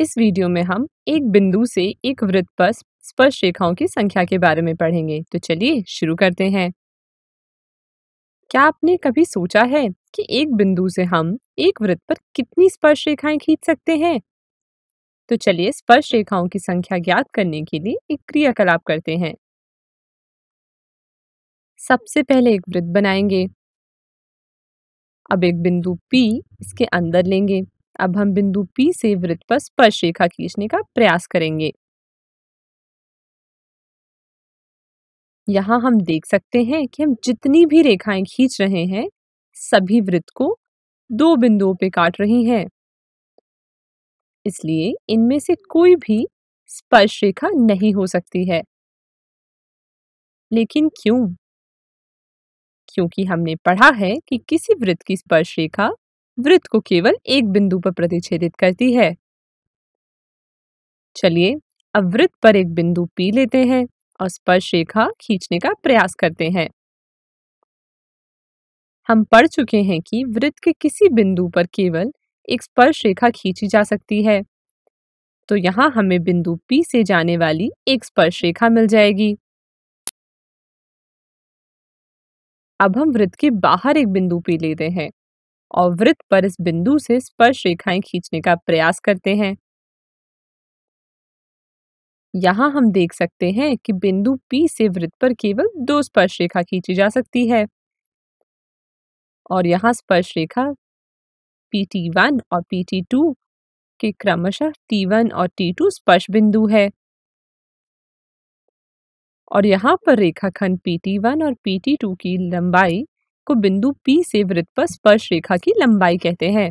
इस वीडियो में हम एक बिंदु से एक वृत्त पर स्पर्श रेखाओं की संख्या के बारे में पढ़ेंगे तो चलिए शुरू करते हैं क्या आपने कभी सोचा है कि एक बिंदु से हम एक वृत्त पर कितनी स्पर्श रेखाएं खींच सकते हैं तो चलिए स्पर्श रेखाओं की संख्या ज्ञात करने के लिए एक क्रियाकलाप करते हैं सबसे पहले एक वृत्त बनाएंगे अब एक बिंदु P इसके अंदर लेंगे अब हम बिंदु P से वृत्त पर स्पर्श रेखा खींचने का प्रयास करेंगे यहाँ हम देख सकते हैं कि हम जितनी भी रेखाएं खींच रहे हैं सभी वृत्त को दो बिंदुओं पे काट रही हैं इसलिए इनमें से कोई भी स्पर्श रेखा नहीं हो सकती है लेकिन क्यों क्योंकि हमने पढ़ा है कि किसी वृत्त की स्पर्श रेखा वृत्त को केवल एक बिंदु पर प्रतिच्छेदित करती है चलिए अब वृत्त पर एक बिंदु पी लेते हैं और स्पर्श रेखा खींचने का प्रयास करते हैं हम पढ़ चुके हैं कि वृत्त के किसी बिंदु पर केवल एक स्पर्श रेखा खींची जा सकती है तो यहाँ हमें बिंदु P से जाने वाली एक स्पर्श रेखा मिल जाएगी अब हम वृत्त के बाहर एक बिंदु P लेते हैं और वृत्त पर इस बिंदु से स्पर्श रेखाएं खींचने का प्रयास करते हैं यहाँ हम देख सकते हैं कि बिंदु P से वृत्त पर केवल दो स्पर्श रेखा खींची जा सकती है और यहाँ स्पर्श रेखा PT1 और PT2 के क्रमशः T1 और T2 स्पर्श बिंदु है और यहाँ पर रेखाखंड PT1 और PT2 की लंबाई को बिंदु P से वृत्त पर स्पर्श रेखा की लंबाई कहते हैं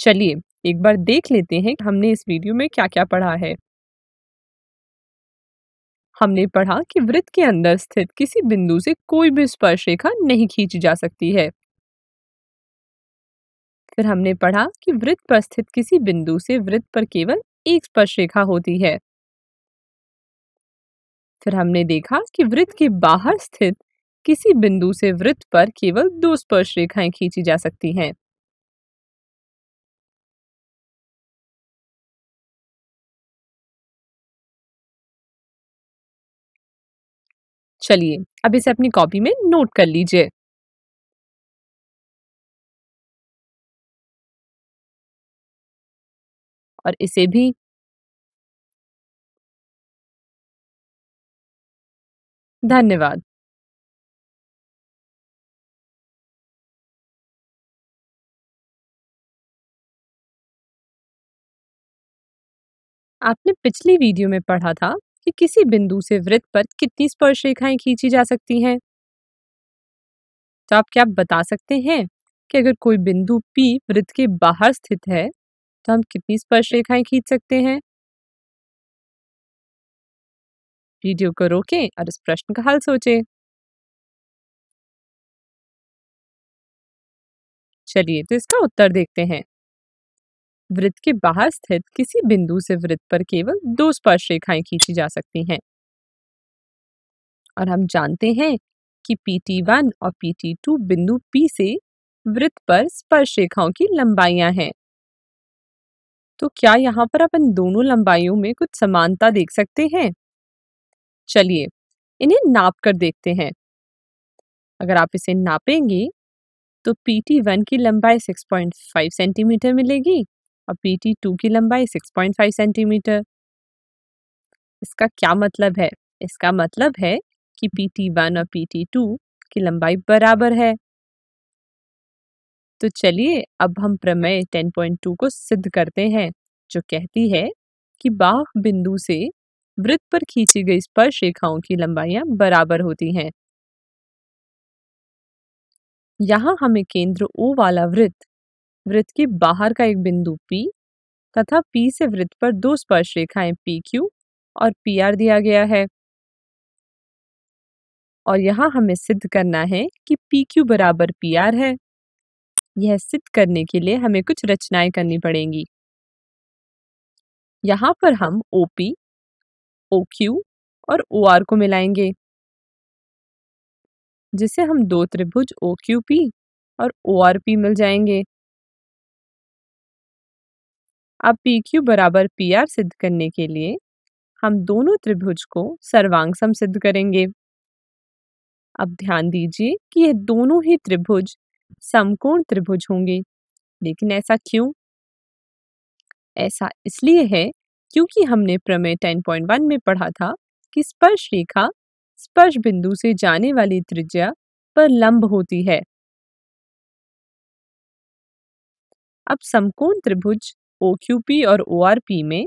चलिए एक बार देख लेते हैं हमने इस वीडियो में क्या क्या पढ़ा है हमने पढ़ा कि वृत्त के अंदर स्थित किसी बिंदु से कोई भी स्पर्श रेखा नहीं खींची जा सकती है फिर हमने पढ़ा कि वृत्त पर स्थित किसी बिंदु से वृत्त पर केवल एक स्पर्श रेखा होती है फिर हमने देखा कि वृत्त के बाहर स्थित किसी बिंदु से वृत्त पर केवल दो स्पर्श रेखाएं खींची जा सकती हैं चलिए अब इसे अपनी कॉपी में नोट कर लीजिए और इसे भी धन्यवाद आपने पिछली वीडियो में पढ़ा था कि किसी बिंदु से वृत्त पर कितनी स्पर्श रेखाएं खींची जा सकती हैं तो आप क्या बता सकते हैं कि अगर कोई बिंदु P वृत्त के बाहर स्थित है तो हम कितनी स्पर्श रेखाएं खींच सकते हैं वीडियो को रोकें और इस प्रश्न का हल सोचें चलिए तो इसका उत्तर देखते हैं वृत्त के बाहर स्थित किसी बिंदु से वृत्त पर केवल दो स्पर्श रेखाएं खींची जा सकती हैं और हम जानते हैं कि PT1 वन और PT2 बिंदु P से वृत्त पर स्पर्श रेखाओं की लंबाइयां हैं तो क्या यहाँ पर अपन दोनों लंबाइयों में कुछ समानता देख सकते हैं चलिए इन्हें नाप कर देखते हैं अगर आप इसे नापेंगे तो PT1 की लंबाई 6.5 सेंटीमीटर मिलेगी और पी टी टू की लंबाई सिक्स पॉइंट फाइव सेंटीमीटर इसका क्या मतलब है इसका मतलब है कि पी टी वन और पी टी टू की लंबाई बराबर है तो चलिए अब हम प्रमेय 10.2 को सिद्ध करते हैं जो कहती है कि बाह बिंदु से वृत्त पर खींची गई स्पर्श रेखाओं की लंबाइयां बराबर होती हैं यहां हमें केंद्र ओ वाला वृत्त वृत्त के बाहर का एक बिंदु P तथा P से वृत्त पर दो स्पर्श रेखाएं PQ और PR दिया गया है और यहाँ हमें सिद्ध करना है कि PQ बराबर PR है यह सिद्ध करने के लिए हमें कुछ रचनाएं करनी पड़ेंगी यहाँ पर हम OP, OQ और OR को मिलाएंगे जिसे हम दो त्रिभुज OQP और ORP मिल जाएंगे अब पी क्यू बराबर पी आर सिद्ध करने के लिए हम दोनों त्रिभुज को सर्वांग सम सिद्ध करेंगे अब ध्यान दीजिए कि ये दोनों ही त्रिभुज समकोण त्रिभुज होंगे लेकिन ऐसा क्यों ऐसा इसलिए है क्योंकि हमने प्रमेय 10.1 में पढ़ा था कि स्पर्श रेखा स्पर्श बिंदु से जाने वाली त्रिज्या पर लंब होती है अब समकोण त्रिभुज ओ क्यू पी और ओ आर पी में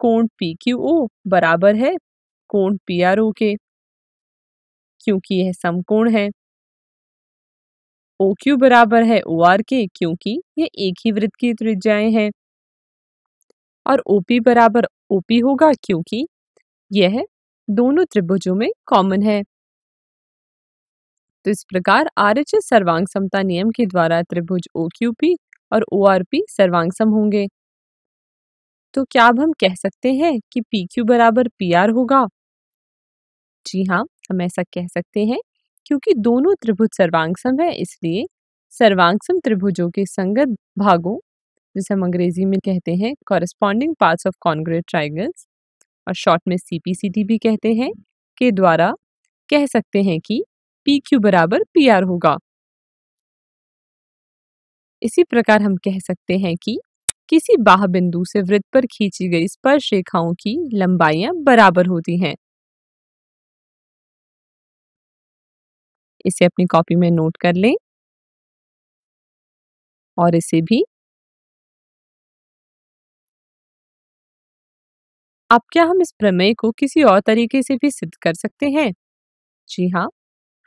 कोण पी क्यू ओ बराबर है कोण पी आर ओ के क्योंकि यह समकोण है ओ क्यू बराबर है ओ आर के क्योंकि यह एक ही वृत्त की त्रिज्याएं हैं और ओ पी बराबर ओ पी होगा क्योंकि यह दोनों त्रिभुजों में कॉमन है तो इस प्रकार आर एच एस सर्वांग समता नियम के द्वारा त्रिभुज ओ क्यू पी और ओ आर पी सर्वांगसम होंगे तो क्या अब हम कह सकते हैं कि पी क्यू बराबर पी आर होगा जी हाँ हम ऐसा कह सकते हैं क्योंकि दोनों त्रिभुज सर्वांगसम है इसलिए सर्वांगसम त्रिभुजों के संगत भागों जिसे हम अंग्रेजी में कहते हैं corresponding parts of congruent triangles और शॉर्ट में सी पी सी डी भी कहते हैं के द्वारा कह सकते हैं कि पी क्यू बराबर पी आर होगा इसी प्रकार हम कह सकते हैं कि किसी बाह बिंदु से वृत्त पर खींची गई स्पर्श रेखाओं की लंबाइयां बराबर होती हैं इसे अपनी कॉपी में नोट कर लें और इसे भी अब क्या हम इस प्रमेय को किसी और तरीके से भी सिद्ध कर सकते हैं जी हाँ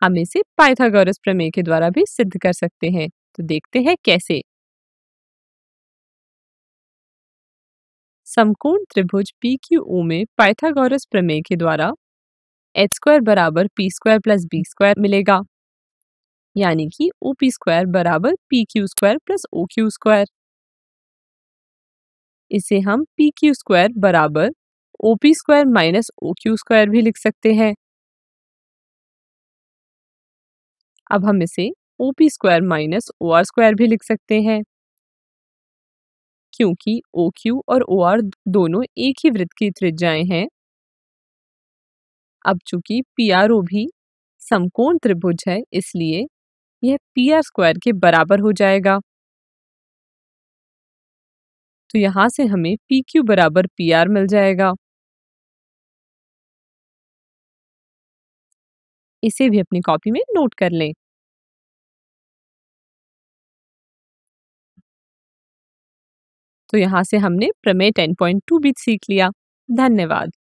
हम इसे पाइथागोरस प्रमेय के द्वारा भी सिद्ध कर सकते हैं तो देखते हैं कैसे समकोण त्रिभुज पी क्यू ओ में पाइथागोरस प्रमेय के द्वारा एच स्क्वायर बराबर P square plus B square मिलेगा यानी कि ओ पी स्क्वायर बराबर P Q square plus O Q square इसे हम पी क्यू स्क्वायर बराबर O P square minus O Q square भी लिख सकते हैं अब हम इसे O P square minus O R square भी लिख सकते हैं क्योंकि ओ क्यू और ओ आर दोनों एक ही वृत्त की त्रिज्याएं हैं अब चूंकि पी आर ओ भी समकोण त्रिभुज है इसलिए यह पी आर स्क्वायर के बराबर हो जाएगा तो यहां से हमें पी क्यू बराबर पी आर मिल जाएगा इसे भी अपनी कॉपी में नोट कर लें तो यहाँ से हमने प्रमेय 10.2 भी सीख लिया धन्यवाद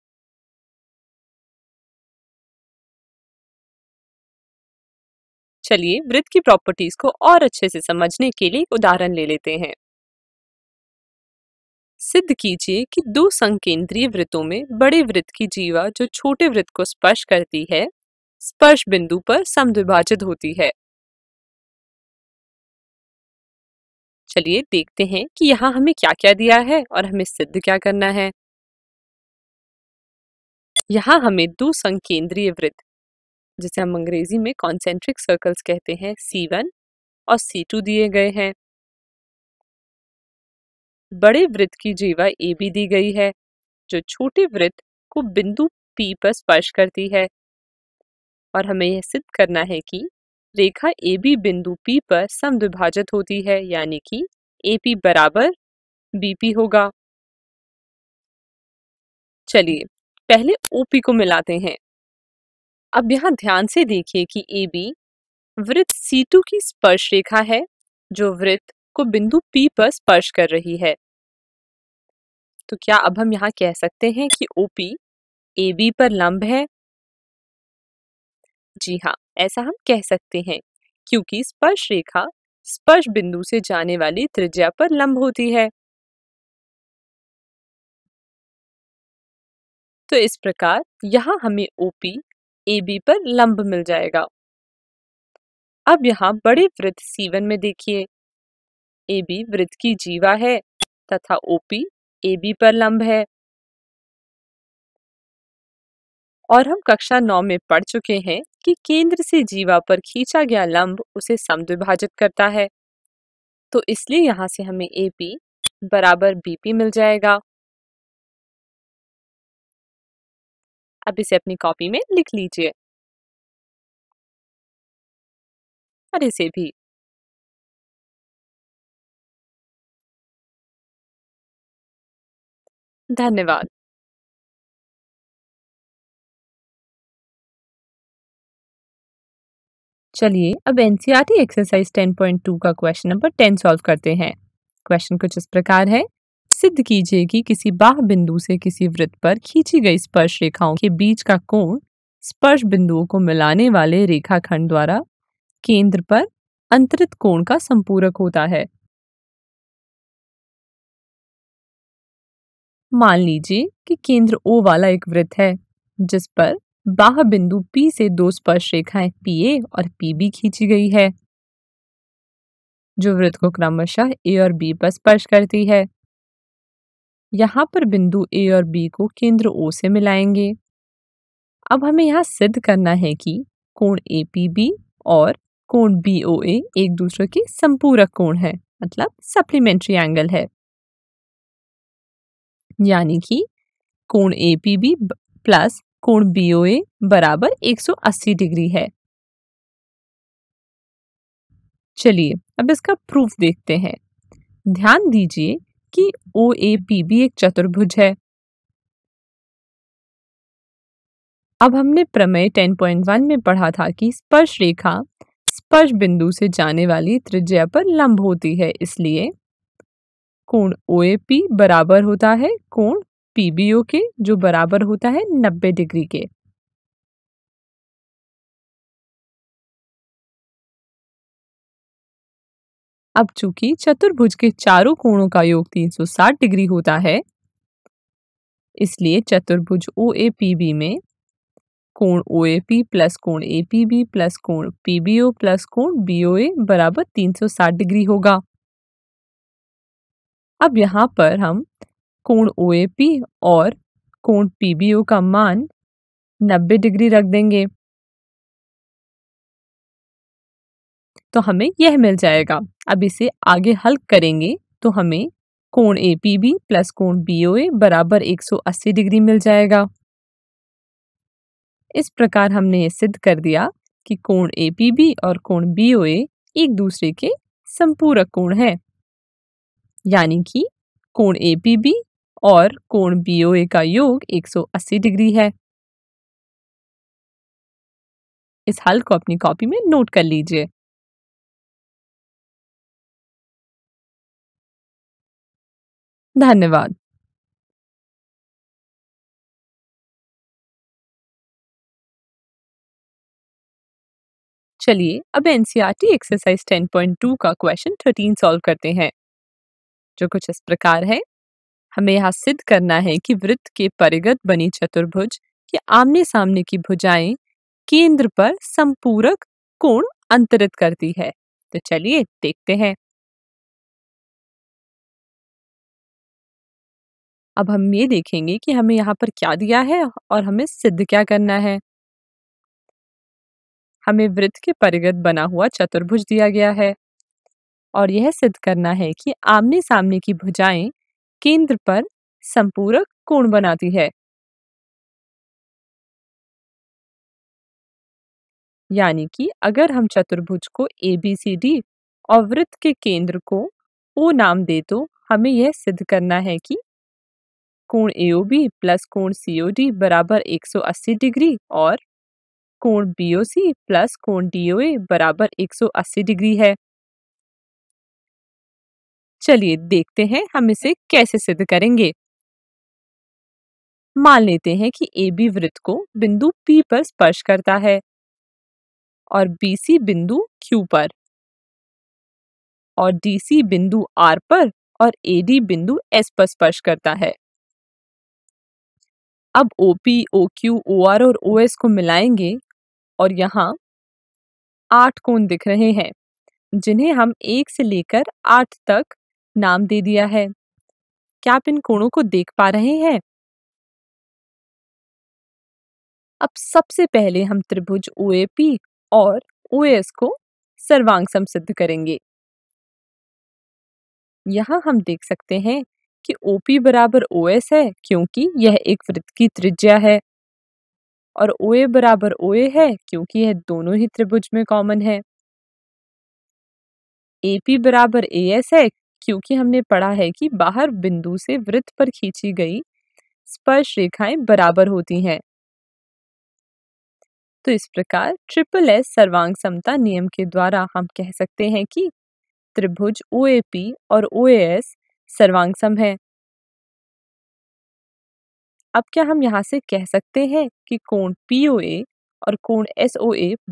चलिए वृत्त की प्रॉपर्टीज को और अच्छे से समझने के लिए उदाहरण ले लेते हैं सिद्ध कीजिए कि दो संकेंद्रीय वृत्तों में बड़े वृत्त की जीवा जो छोटे वृत्त को स्पर्श करती है स्पर्श बिंदु पर समद्विभाजित होती है चलिए देखते हैं कि यहाँ हमें क्या क्या दिया है और हमें सिद्ध क्या करना है यहाँ हमें दो संकेंद्रीय वृत्त जिसे हम अंग्रेजी में कॉन्सेंट्रिक सर्कल्स कहते हैं सी वन और सी टू दिए गए हैं बड़े वृत्त की जीवा ए बी दी गई है जो छोटे वृत्त को बिंदु पी पर स्पर्श करती है और हमें यह सिद्ध करना है कि रेखा ए बी बिंदु पी पर विभाजित होती है यानी कि ए पी बराबर बी पी होगा चलिए पहले ओ पी को मिलाते हैं अब यहां ध्यान से देखिए कि ए बी वृत्त सी टू की स्पर्श रेखा है जो वृत्त को बिंदु पी पर स्पर्श कर रही है तो क्या अब हम यहां कह सकते हैं कि ओ पी ए बी पर लंब है जी हाँ ऐसा हम कह सकते हैं क्योंकि स्पर्श रेखा स्पर्श बिंदु से जाने वाली त्रिज्या पर लंब होती है तो इस प्रकार यहाँ हमें ओपी ए पर लंब मिल जाएगा अब यहाँ बड़े वृत्त सीवन में देखिए ए बी वृत्त की जीवा है तथा ओपी ए बी पर लंब है और हम कक्षा नौ में पढ़ चुके हैं कि केंद्र से जीवा पर खींचा गया लंब उसे समद्विभाजित करता है तो इसलिए यहां से हमें ए पी बराबर बीपी मिल जाएगा अब इसे अपनी कॉपी में लिख लीजिए और इसे भी धन्यवाद चलिए अब एनसीईआरटी एक्सरसाइज 10.2 का क्वेश्चन नंबर 10 सॉल्व करते हैं क्वेश्चन कुछ इस प्रकार है सिद्ध कीजिए कि किसी बाह बिंदु से किसी वृत्त पर खींची गई स्पर्श रेखाओं के बीच का कोण स्पर्श बिंदुओं को मिलाने वाले रेखाखंड द्वारा केंद्र पर अंतरित कोण का संपूरक होता है मान लीजिए कि केंद्र ओ वाला एक वृत्त है जिस पर बाह बिंदु P से दो स्पर्श रेखाएं PA और PB खींची गई है जो वृत्त को क्रमशः A और B पर स्पर्श करती है यहाँ पर बिंदु A और B को केंद्र O से मिलाएंगे अब हमें यहाँ सिद्ध करना है कि कोण APB और कोण BOA एक दूसरे के संपूरक कोण है मतलब सप्लीमेंट्री एंगल है यानी कि कोण APB प्लस कोण BOA बराबर 180 डिग्री है चलिए अब इसका प्रूफ देखते हैं ध्यान दीजिए कि ओ ए पी भी एक चतुर्भुज है अब हमने प्रमेय 10.1 में पढ़ा था कि स्पर्श रेखा स्पर्श बिंदु से जाने वाली त्रिज्या पर लंब होती है इसलिए कोण ओ ए पी बराबर होता है कोण पीबीओ के जो बराबर होता है नब्बे डिग्री के अब चूंकि चतुर्भुज के चारों कोणों का योग 360 डिग्री होता है इसलिए चतुर्भुज ओ ए पी बी में कोण ओ ए पी प्लस कोण ए पी बी प्लस कोण पी बी ओ प्लस कोण बी ओ ए बराबर 360 डिग्री होगा अब यहाँ पर हम कोण ओ और कोण पी का मान 90 डिग्री रख देंगे तो हमें यह मिल जाएगा अब इसे आगे हल करेंगे तो हमें कोण ए पी बी प्लस कोण बी ओ ए बराबर एक सौ अस्सी डिग्री मिल जाएगा इस प्रकार हमने ये सिद्ध कर दिया कि कोण ए पी बी और कोण बी ओ ए एक दूसरे के संपूरक कोण है यानी कि कोण ए पी बी और कोण BOA का योग 180 डिग्री है इस हल को अपनी कॉपी में नोट कर लीजिए धन्यवाद चलिए अब एनसीईआरटी एक्सरसाइज 10.2 का क्वेश्चन 13 सॉल्व करते हैं जो कुछ इस प्रकार है हमें यहाँ सिद्ध करना है कि वृत्त के परिगत बनी चतुर्भुज की आमने सामने की भुजाएं केंद्र पर संपूरक कोण अंतरित करती है तो चलिए देखते हैं अब हम ये देखेंगे कि हमें यहाँ पर क्या दिया है और हमें सिद्ध क्या करना है हमें वृत्त के परिगत बना हुआ चतुर्भुज दिया गया है और यह सिद्ध करना है कि आमने सामने की भुजाएं केंद्र पर संपूरक कोण बनाती है यानी कि अगर हम चतुर्भुज को ए बी सी डी और वृत्त के केंद्र को ओ नाम दे तो हमें यह सिद्ध करना है कि कोण ए ओ बी प्लस कोण सी ओ डी बराबर अस्सी डिग्री और कोण बी ओ सी प्लस कोण डी ओ ए बराबर अस्सी डिग्री है चलिए देखते हैं हम इसे कैसे सिद्ध करेंगे मान लेते हैं कि ए बी वृत्त को बिंदु P पर स्पर्श करता है और सी बिंदु Q पर और सी बिंदु R पर और डी बिंदु S पर स्पर्श करता है अब क्यू ओ आर और एस को मिलाएंगे और यहाँ आठ कोण दिख रहे हैं जिन्हें हम एक से लेकर आठ तक नाम दे दिया है क्या आप इन कोणों को देख पा रहे हैं अब सबसे पहले हम त्रिभुज ओ और ओ को सर्वांग सिद्ध करेंगे यहां हम देख सकते हैं कि OP बराबर OS है क्योंकि यह एक वृत्त की त्रिज्या है और OA बराबर OA है क्योंकि यह दोनों ही त्रिभुज में कॉमन है AP बराबर AS है क्योंकि हमने पढ़ा है कि बाहर बिंदु से वृत्त पर खींची गई स्पर्श रेखाएं बराबर होती हैं तो इस प्रकार ट्रिपल एस सर्वांग समता नियम के द्वारा हम कह सकते हैं कि त्रिभुज ओ और ओ सर्वांग सम है अब क्या हम यहाँ से कह सकते हैं कि कोण पी और कोण एस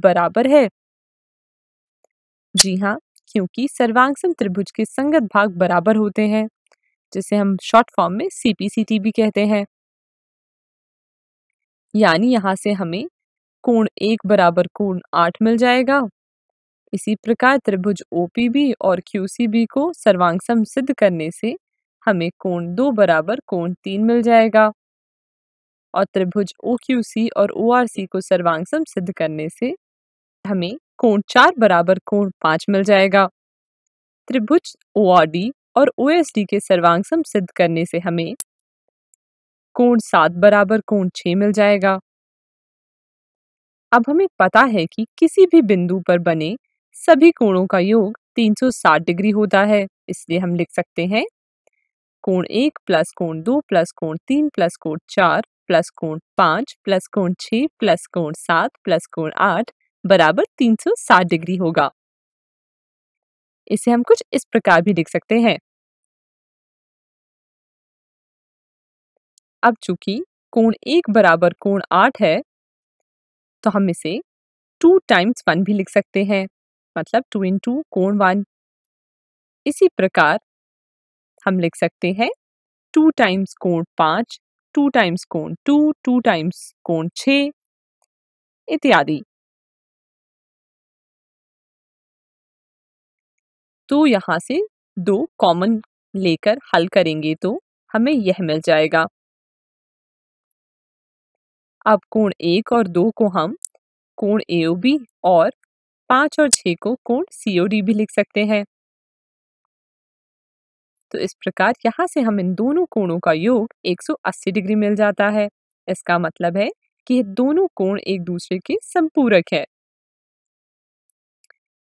बराबर है जी हाँ क्योंकि सर्वांगसम त्रिभुज के संगत भाग बराबर होते हैं जिसे हम शॉर्ट फॉर्म में सीपीसीटी भी कहते हैं यानी यहाँ से हमें कोण एक बराबर कोण आठ मिल जाएगा इसी प्रकार त्रिभुज ओ और क्यू बी को सर्वांगसम सिद्ध करने से हमें कोण दो बराबर कोण तीन मिल जाएगा और त्रिभुज ओ क्यू सी और ओ आर सी को सर्वांगसम सिद्ध करने से हमें कोण चार बराबर कोण पांच मिल जाएगा त्रिभुज ओ और ओ के सर्वांगसम सिद्ध करने से हमें कोण सात बराबर कोण छ मिल जाएगा अब हमें पता है कि किसी भी बिंदु पर बने सभी कोणों का योग 360 डिग्री होता है इसलिए हम लिख सकते हैं कोण एक प्लस कोण दो प्लस कोण तीन प्लस कोण चार प्लस कोण पांच प्लस कोण छ प्लस कोण सात प्लस कोण आठ बराबर 360 डिग्री होगा इसे हम कुछ इस प्रकार भी लिख सकते हैं अब चूंकि कोण एक बराबर कोण आठ है तो हम इसे टू टाइम्स वन भी लिख सकते हैं मतलब टू इन टू कोण वन इसी प्रकार हम लिख सकते हैं टू टाइम्स कोण पांच टू टाइम्स कोण टू टू टाइम्स कोण छ इत्यादि तो यहाँ से दो कॉमन लेकर हल करेंगे तो हमें यह मिल जाएगा अब कोण एक और दो को हम कोण ए और पांच और छह को कोण सी भी लिख सकते हैं तो इस प्रकार यहाँ से हम इन दोनों कोणों का योग 180 डिग्री मिल जाता है इसका मतलब है कि ये दोनों कोण एक दूसरे के संपूरक है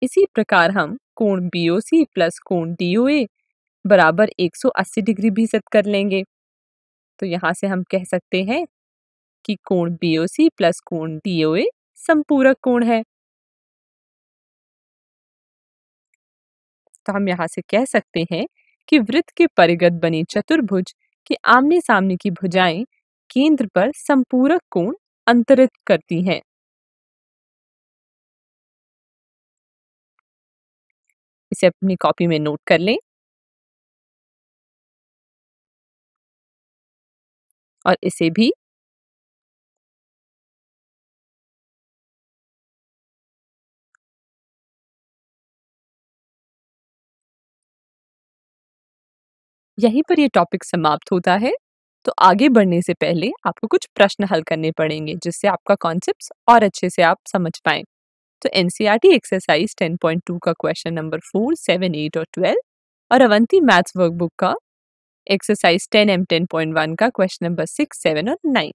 इसी प्रकार हम कोण सी प्लस कोण ए बराबर 180 डिग्री भी सेट कर लेंगे तो यहाँ से हम कह सकते हैं कि कोण सी प्लस कोण ए संपूरक कोण है तो हम यहाँ से कह सकते हैं कि वृत्त के परिगत बने चतुर्भुज के आमने सामने की भुजाएं केंद्र पर संपूरक कोण अंतरित करती हैं इसे अपनी कॉपी में नोट कर लें और इसे भी यहीं पर यह टॉपिक समाप्त होता है तो आगे बढ़ने से पहले आपको कुछ प्रश्न हल करने पड़ेंगे जिससे आपका कॉन्सेप्ट और अच्छे से आप समझ पाएं तो टी एक्सरसाइज 10.2 का question number four seven eight और ट्वेल्व और अवंती मैथ्स वर्कबुक का एक्सरसाइज 10 एम 10.1 का क्वेश्चन नंबर सिक्स सेवन और नाइन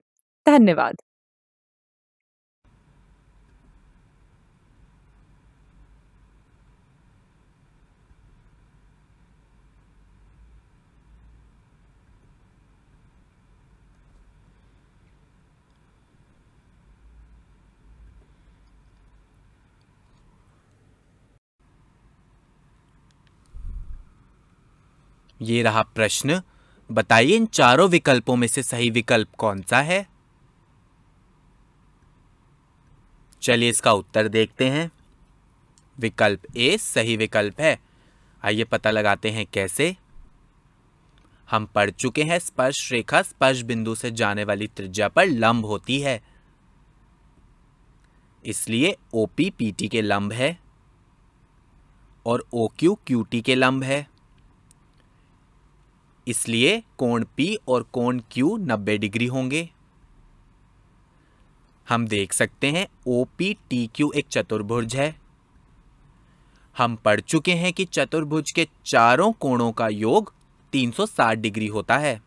धन्यवाद ये रहा प्रश्न बताइए इन चारों विकल्पों में से सही विकल्प कौन सा है चलिए इसका उत्तर देखते हैं विकल्प ए सही विकल्प है आइए पता लगाते हैं कैसे हम पढ़ चुके हैं स्पर्श रेखा स्पर्श बिंदु से जाने वाली त्रिज्या पर लंब होती है इसलिए ओ पी पी टी के लंब है और ओ क्यू क्यू टी के लंब है इसलिए कोण P और कोण Q 90 डिग्री होंगे हम देख सकते हैं ओ पी टी क्यू एक चतुर्भुज है हम पढ़ चुके हैं कि चतुर्भुज के चारों कोणों का योग 360 डिग्री होता है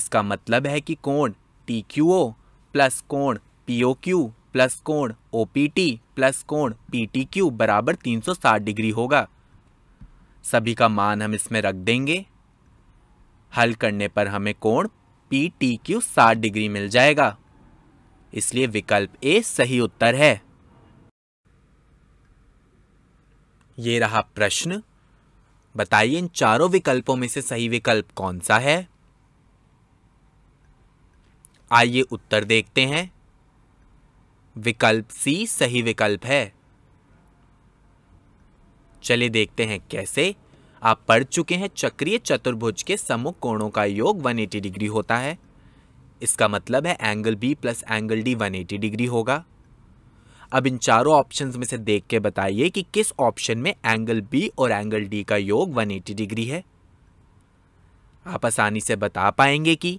इसका मतलब है कि कोण TQO प्लस कोण POQ क्यू प्लस कोण OPT प्लस कोण PTQ क्यू बराबर 360 डिग्री होगा सभी का मान हम इसमें रख देंगे हल करने पर हमें कोण पी टी क्यू साठ डिग्री मिल जाएगा इसलिए विकल्प ए सही उत्तर है ये रहा प्रश्न बताइए इन चारों विकल्पों में से सही विकल्प कौन सा है आइए उत्तर देखते हैं विकल्प सी सही विकल्प है चलिए देखते हैं कैसे आप पढ़ चुके हैं चक्रीय चतुर्भुज के समुख कोणों का योग 180 डिग्री होता है इसका मतलब है angle B plus angle D 180 degree होगा अब इन चारों ऑप्शंस में से देख के बताइए कि किस ऑप्शन में एंगल बी और एंगल डी का योग 180 डिग्री है आप आसानी से बता पाएंगे कि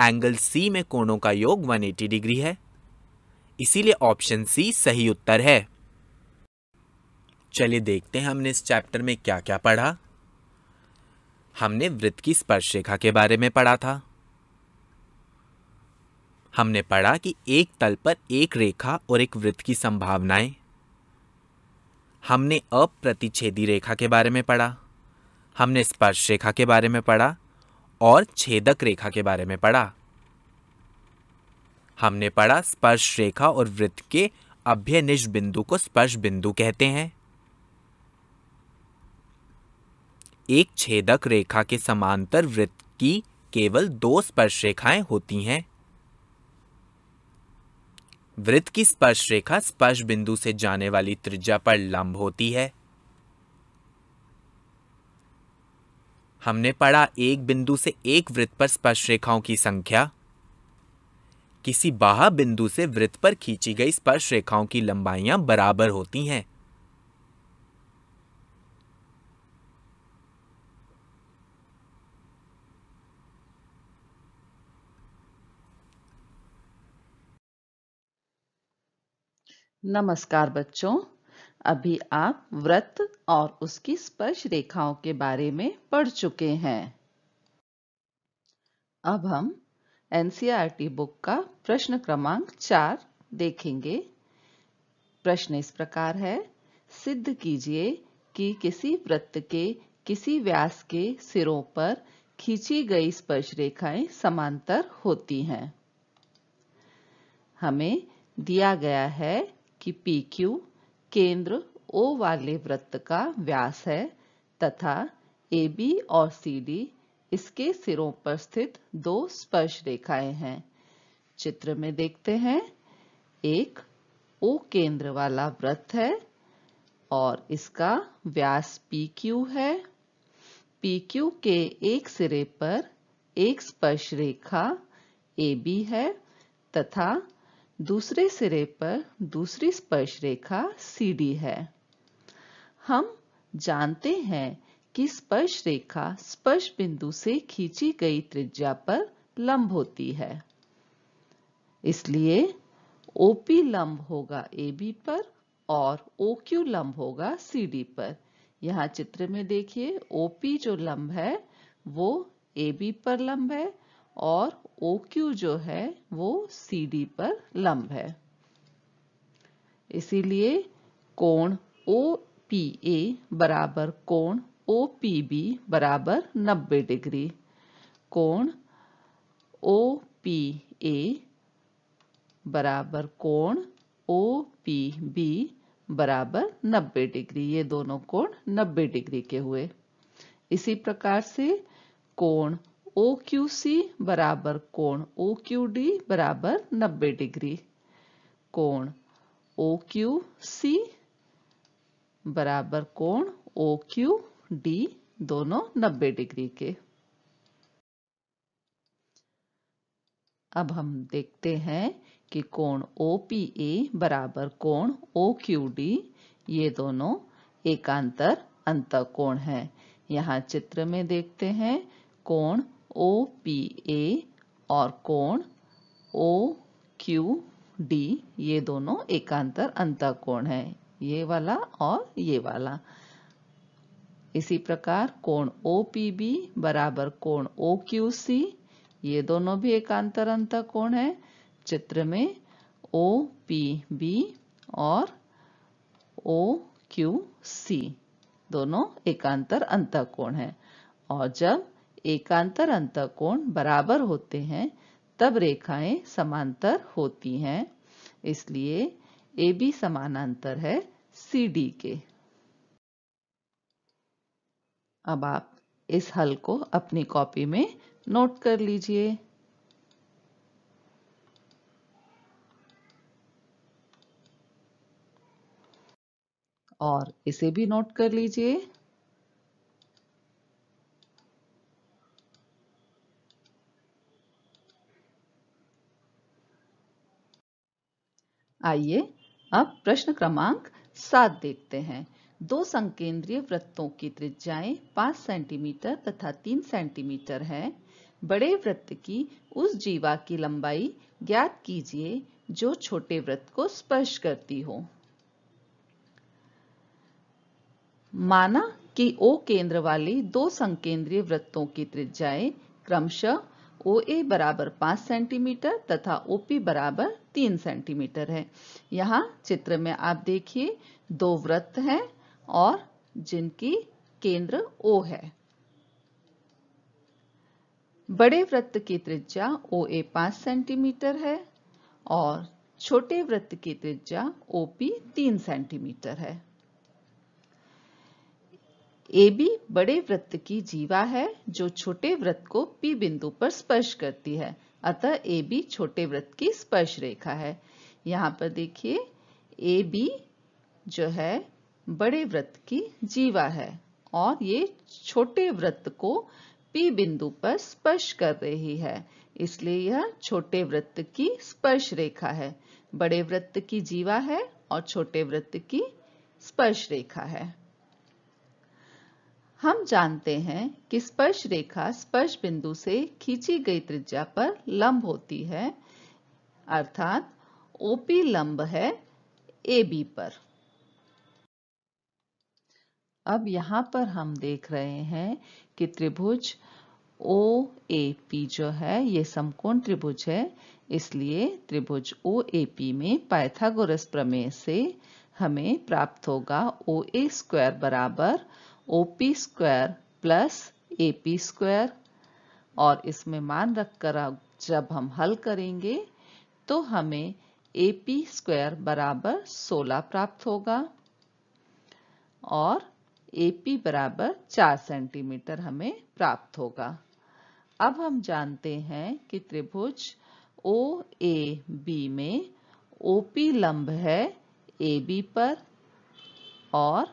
एंगल सी में कोणों का योग 180 डिग्री है इसीलिए ऑप्शन सी सही उत्तर है चलिए देखते हैं हमने इस चैप्टर में क्या क्या पढ़ा हमने वृत्त की स्पर्श रेखा के बारे में पढ़ा था हमने पढ़ा कि एक तल पर एक रेखा और एक वृत्त की संभावनाएं हमने अप्रतिच्छेदी रेखा के बारे में पढ़ा हमने स्पर्श रेखा के बारे में पढ़ा और छेदक रेखा के बारे में पढ़ा हमने पढ़ा स्पर्श रेखा और वृत्त के अभ्यनिष्ठ बिंदु को स्पर्श बिंदु कहते हैं एक छेदक रेखा के समांतर वृत्त की केवल दो स्पर्श रेखाएं होती हैं वृत्त की स्पर्श रेखा स्पर्श बिंदु से जाने वाली त्रिज्या पर लंब होती है हमने पढ़ा एक बिंदु से एक वृत्त पर स्पर्श रेखाओं की संख्या किसी बाह बिंदु से वृत्त पर खींची गई स्पर्श रेखाओं की लंबाइयां बराबर होती हैं नमस्कार बच्चों अभी आप व्रत और उसकी स्पर्श रेखाओं के बारे में पढ़ चुके हैं अब हम एनसीईआरटी बुक e का प्रश्न क्रमांक चार देखेंगे प्रश्न इस प्रकार है सिद्ध कीजिए कि किसी व्रत के किसी व्यास के सिरों पर खींची गई स्पर्श रेखाएं समांतर होती हैं हमें दिया गया है कि PQ केंद्र O वाले वृत्त का व्यास है तथा AB और CD इसके सिरों पर स्थित दो स्पर्श रेखाएं हैं चित्र में देखते हैं एक O केंद्र वाला वृत्त है और इसका व्यास PQ है PQ के एक सिरे पर एक स्पर्श रेखा AB है तथा दूसरे सिरे पर दूसरी स्पर्श रेखा CD है हम जानते हैं कि स्पर्श रेखा स्पर्श बिंदु से खींची गई त्रिज्या पर लंब होती है इसलिए OP लंब होगा AB पर और OQ लंब होगा CD पर यहाँ चित्र में देखिए OP जो लंब है वो AB पर लंब है और OQ जो है वो CD पर लंब है इसीलिए कोण OPA बराबर कोण OPB बराबर 90 डिग्री कोण OPA बराबर कोण OPB बराबर 90 डिग्री ये दोनों कोण 90 डिग्री के हुए इसी प्रकार से कोण ओ क्यू सी बराबर कोण ओ क्यू डी बराबर नब्बे डिग्री कोण ओ क्यू सी बराबर कोण ओ क्यू डी दोनों नब्बे डिग्री के अब हम देखते हैं कि कोण ओ पी ए बराबर कोण ओ क्यू डी ये दोनों एकांतर अंत कोण है यहाँ चित्र में देखते हैं कोण ओ पी ए और कोण ओ क्यू डी ये दोनों एकांतर अंतर कोण है ये वाला और ये वाला इसी प्रकार कोण ओ पी बी बराबर कोण ओ क्यू सी ये दोनों भी एकांतर अंतर कोण है चित्र में ओ पी बी और ओ क्यू सी दोनों एकांतर अंतर कोण है और जब एकांतर अंतर कोण बराबर होते हैं तब रेखाएं समांतर होती हैं इसलिए ए बी समानांतर है सी डी के अब आप इस हल को अपनी कॉपी में नोट कर लीजिए और इसे भी नोट कर लीजिए आइए अब प्रश्न क्रमांक सात देखते हैं दो संकेंद्रीय वृत्तों की त्रिज्याएं 5 सेंटीमीटर तथा 3 सेंटीमीटर है बड़े वृत्त की उस जीवा की लंबाई ज्ञात कीजिए जो छोटे वृत्त को स्पर्श करती हो माना कि ओ केंद्र वाली दो संकेंद्रीय वृत्तों की त्रिज्याएं क्रमशः ओ ए बराबर 5 सेंटीमीटर तथा OP बराबर तीन सेंटीमीटर है यहाँ चित्र में आप देखिए दो व्रत हैं और जिनकी केंद्र ओ है बड़े व्रत की त्रिज्या ओ ए सेंटीमीटर है और छोटे व्रत की त्रिज्या OP 3 तीन सेंटीमीटर है ए बी बड़े वृत्त की जीवा है जो छोटे वृत्त को पी बिंदु पर स्पर्श करती है अतः ए बी छोटे वृत्त की स्पर्श रेखा है यहाँ पर देखिए ए बी जो है बड़े वृत्त की जीवा है और ये छोटे वृत्त को पी बिंदु पर स्पर्श कर रही है इसलिए यह छोटे वृत्त की स्पर्श रेखा है बड़े वृत्त की जीवा है और छोटे वृत्त की स्पर्श रेखा है हम जानते हैं कि स्पर्श रेखा स्पर्श बिंदु से खींची गई त्रिज्या पर लंब होती है अर्थात ओपी लंब है ए पर अब यहाँ पर हम देख रहे हैं कि त्रिभुज ओ ए पी जो है ये समकोण त्रिभुज है इसलिए त्रिभुज ओ ए पी में पाइथागोरस प्रमेय से हमें प्राप्त होगा ओ ए स्क्वायर बराबर OP square plus AP square और इसमें मान रखकर जब हम हल करेंगे तो हमें AP स्क्वायर बराबर 16 प्राप्त होगा और AP बराबर 4 सेंटीमीटर हमें प्राप्त होगा अब हम जानते हैं कि त्रिभुज ओ ए बी में OP लंब है AB पर और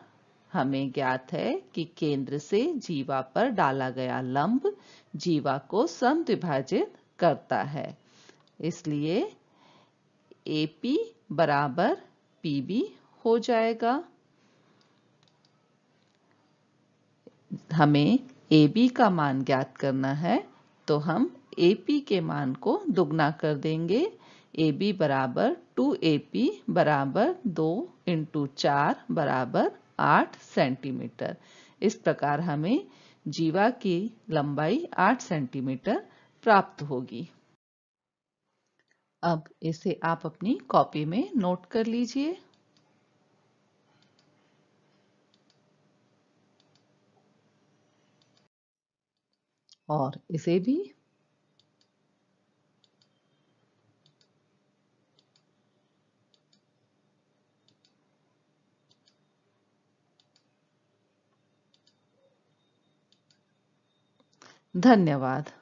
हमें ज्ञात है कि केंद्र से जीवा पर डाला गया लंब जीवा को समद्विभाजित करता है इसलिए AP बराबर PB हो जाएगा हमें AB का मान ज्ञात करना है तो हम AP के मान को दुगना कर देंगे AB बराबर टू बराबर दो इंटू चार बराबर 8 सेंटीमीटर इस प्रकार हमें जीवा की लंबाई 8 सेंटीमीटर प्राप्त होगी अब इसे आप अपनी कॉपी में नोट कर लीजिए और इसे भी धन्यवाद